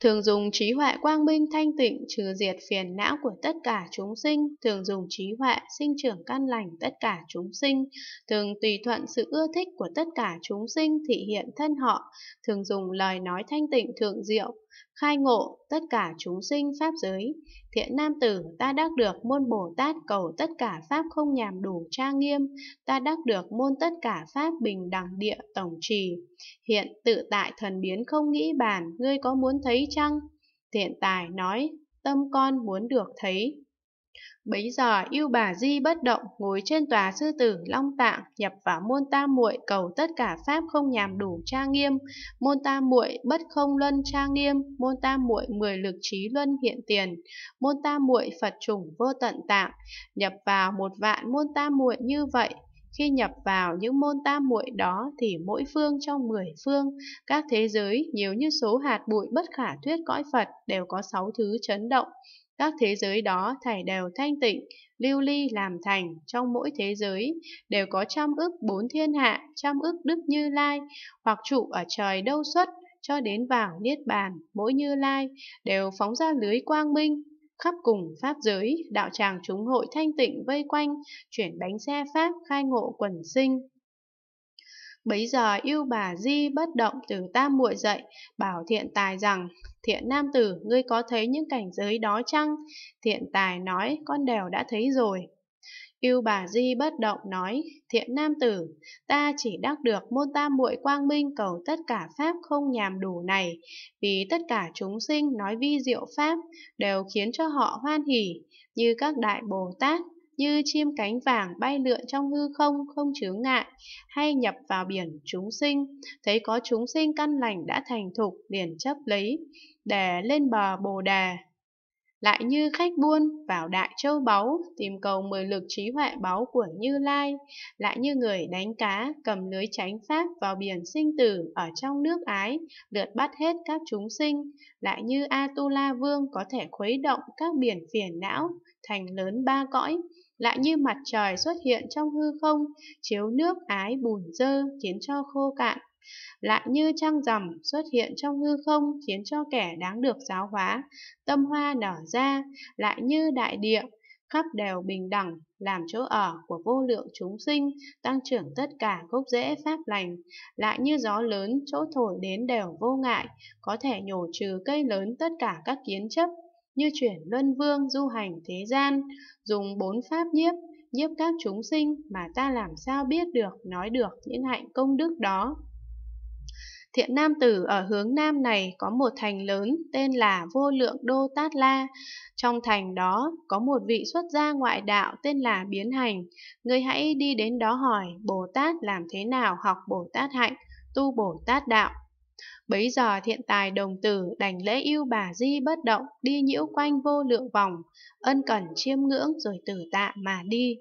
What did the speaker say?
Thường dùng trí huệ quang minh thanh tịnh trừ diệt phiền não của tất cả chúng sinh, thường dùng trí huệ sinh trưởng căn lành tất cả chúng sinh, thường tùy thuận sự ưa thích của tất cả chúng sinh thị hiện thân họ, thường dùng lời nói thanh tịnh thượng diệu, khai ngộ tất cả chúng sinh pháp giới. Thiện nam tử, ta đắc được môn Bồ Tát cầu tất cả pháp không nhàm đủ tra nghiêm, ta đắc được môn tất cả pháp bình đẳng địa tổng trì. Hiện tự tại thần biến không nghĩ bàn, ngươi có muốn thấy chăng? Thiện tài nói, tâm con muốn được thấy. Bấy giờ yêu bà Di bất động ngồi trên tòa sư tử Long Tạng nhập vào môn ta muội cầu tất cả pháp không nhàm đủ tra nghiêm, môn ta muội bất không luân tra nghiêm, môn ta muội mười lực trí luân hiện tiền, môn ta muội Phật chủng vô tận tạng, nhập vào một vạn môn ta muội như vậy khi nhập vào những môn tam muội đó thì mỗi phương trong mười phương, các thế giới nhiều như số hạt bụi bất khả thuyết cõi Phật đều có sáu thứ chấn động, các thế giới đó thảy đều thanh tịnh, lưu ly làm thành, trong mỗi thế giới đều có trăm ức bốn thiên hạ, trăm ức đức như lai, hoặc trụ ở trời đâu xuất, cho đến vào niết bàn, mỗi như lai đều phóng ra lưới quang minh, khắp cùng pháp giới, đạo tràng chúng hội thanh tịnh vây quanh, chuyển bánh xe pháp khai ngộ quần sinh. Bấy giờ yêu bà Di bất động từ tam muội dậy, bảo thiện tài rằng, thiện nam tử, ngươi có thấy những cảnh giới đó chăng? Thiện tài nói, con đều đã thấy rồi. Yêu bà Di bất động nói, thiện nam tử, ta chỉ đắc được môn tam muội quang minh cầu tất cả pháp không nhàm đủ này, vì tất cả chúng sinh nói vi diệu pháp, đều khiến cho họ hoan hỉ, như các đại Bồ Tát như chim cánh vàng bay lượn trong hư không không chướng ngại, hay nhập vào biển chúng sinh, thấy có chúng sinh căn lành đã thành thục liền chấp lấy, để lên bờ bồ đề Lại như khách buôn vào đại châu báu, tìm cầu mười lực trí huệ báu của Như Lai, lại như người đánh cá, cầm lưới tránh pháp vào biển sinh tử ở trong nước ái, lượt bắt hết các chúng sinh, lại như Atula Vương có thể khuấy động các biển phiền não, thành lớn ba cõi, lại như mặt trời xuất hiện trong hư không, chiếu nước ái bùn dơ khiến cho khô cạn, lại như trăng rằm xuất hiện trong hư không khiến cho kẻ đáng được giáo hóa, tâm hoa nở ra, lại như đại địa, khắp đều bình đẳng, làm chỗ ở của vô lượng chúng sinh, tăng trưởng tất cả gốc rễ pháp lành, lại như gió lớn chỗ thổi đến đều vô ngại, có thể nhổ trừ cây lớn tất cả các kiến chấp, như chuyển luân vương du hành thế gian, dùng bốn pháp nhiếp, nhiếp các chúng sinh mà ta làm sao biết được, nói được những hạnh công đức đó. Thiện Nam Tử ở hướng Nam này có một thành lớn tên là Vô Lượng Đô Tát La. Trong thành đó có một vị xuất gia ngoại đạo tên là Biến Hành. người hãy đi đến đó hỏi Bồ Tát làm thế nào học Bồ Tát hạnh, tu Bồ Tát đạo. Bấy giờ thiện tài đồng tử đành lễ yêu bà di bất động, đi nhiễu quanh vô lượng vòng, ân cần chiêm ngưỡng rồi tử tạ mà đi.